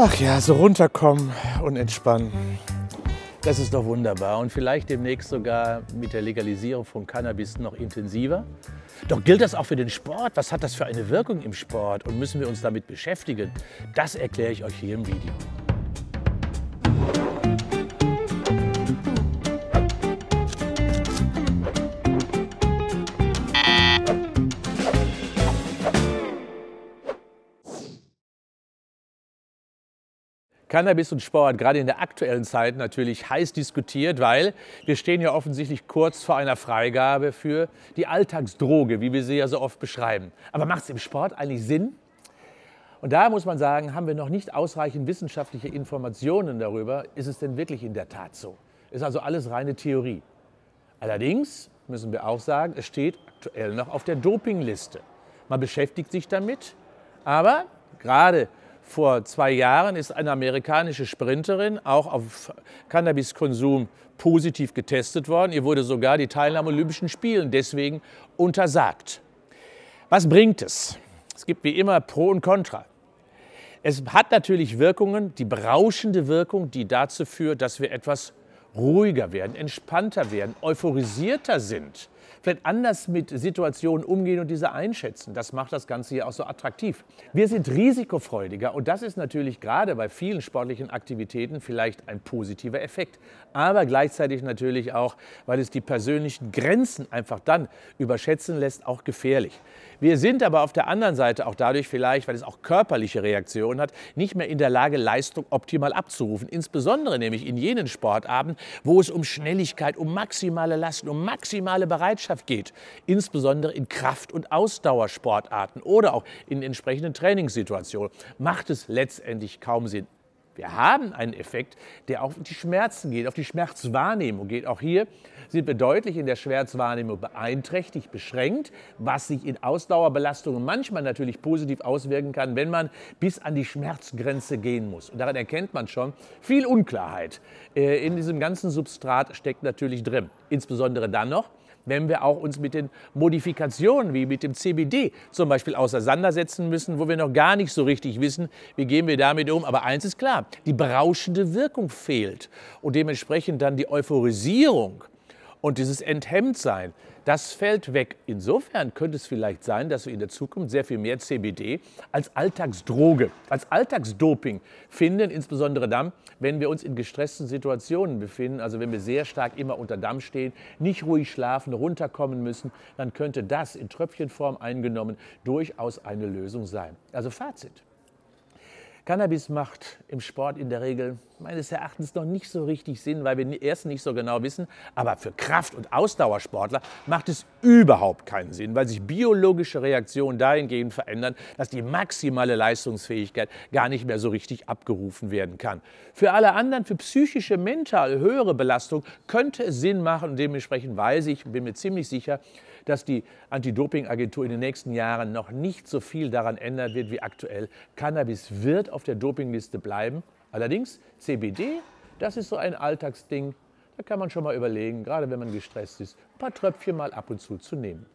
Ach ja, so runterkommen und entspannen. Das ist doch wunderbar und vielleicht demnächst sogar mit der Legalisierung von Cannabis noch intensiver. Doch gilt das auch für den Sport? Was hat das für eine Wirkung im Sport und müssen wir uns damit beschäftigen? Das erkläre ich euch hier im Video. Cannabis und Sport, gerade in der aktuellen Zeit natürlich heiß diskutiert, weil wir stehen ja offensichtlich kurz vor einer Freigabe für die Alltagsdroge, wie wir sie ja so oft beschreiben. Aber macht es im Sport eigentlich Sinn? Und da muss man sagen, haben wir noch nicht ausreichend wissenschaftliche Informationen darüber, ist es denn wirklich in der Tat so? Ist also alles reine Theorie. Allerdings müssen wir auch sagen, es steht aktuell noch auf der Dopingliste. Man beschäftigt sich damit, aber gerade vor zwei Jahren ist eine amerikanische Sprinterin auch auf Cannabiskonsum positiv getestet worden. Ihr wurde sogar die Teilnahme an Olympischen Spielen deswegen untersagt. Was bringt es? Es gibt wie immer Pro und Contra. Es hat natürlich Wirkungen, die berauschende Wirkung, die dazu führt, dass wir etwas ruhiger werden, entspannter werden, euphorisierter sind vielleicht anders mit Situationen umgehen und diese einschätzen. Das macht das Ganze hier auch so attraktiv. Wir sind risikofreudiger und das ist natürlich gerade bei vielen sportlichen Aktivitäten vielleicht ein positiver Effekt. Aber gleichzeitig natürlich auch, weil es die persönlichen Grenzen einfach dann überschätzen lässt, auch gefährlich. Wir sind aber auf der anderen Seite auch dadurch vielleicht, weil es auch körperliche Reaktionen hat, nicht mehr in der Lage, Leistung optimal abzurufen. Insbesondere nämlich in jenen Sportarten, wo es um Schnelligkeit, um maximale Lasten, um maximale Bereitschaft Bereitschaft geht, insbesondere in Kraft- und Ausdauersportarten oder auch in entsprechenden Trainingssituationen, macht es letztendlich kaum Sinn. Wir haben einen Effekt, der auf die Schmerzen geht, auf die Schmerzwahrnehmung geht. Auch hier sind wir deutlich in der Schmerzwahrnehmung beeinträchtigt, beschränkt, was sich in Ausdauerbelastungen manchmal natürlich positiv auswirken kann, wenn man bis an die Schmerzgrenze gehen muss. Und daran erkennt man schon viel Unklarheit. Äh, in diesem ganzen Substrat steckt natürlich drin. Insbesondere dann noch, wenn wir auch uns mit den Modifikationen wie mit dem CBD zum Beispiel auseinandersetzen müssen, wo wir noch gar nicht so richtig wissen, wie gehen wir damit um. Aber eins ist klar, die berauschende Wirkung fehlt und dementsprechend dann die Euphorisierung und dieses Enthemmtsein, das fällt weg. Insofern könnte es vielleicht sein, dass wir in der Zukunft sehr viel mehr CBD als Alltagsdroge, als Alltagsdoping finden, insbesondere dann, wenn wir uns in gestressten Situationen befinden, also wenn wir sehr stark immer unter Damm stehen, nicht ruhig schlafen, runterkommen müssen, dann könnte das in Tröpfchenform eingenommen durchaus eine Lösung sein. Also Fazit. Cannabis macht im Sport in der Regel meines Erachtens noch nicht so richtig Sinn, weil wir erst nicht so genau wissen, aber für Kraft- und Ausdauersportler macht es überhaupt keinen Sinn, weil sich biologische Reaktionen dahingehend verändern, dass die maximale Leistungsfähigkeit gar nicht mehr so richtig abgerufen werden kann. Für alle anderen, für psychische, mental höhere Belastung könnte es Sinn machen und dementsprechend weiß ich, bin mir ziemlich sicher, dass die Anti-Doping-Agentur in den nächsten Jahren noch nicht so viel daran ändern wird wie aktuell. Cannabis wird auf auf der Dopingliste bleiben. Allerdings CBD, das ist so ein Alltagsding, da kann man schon mal überlegen, gerade wenn man gestresst ist, ein paar Tröpfchen mal ab und zu zu nehmen.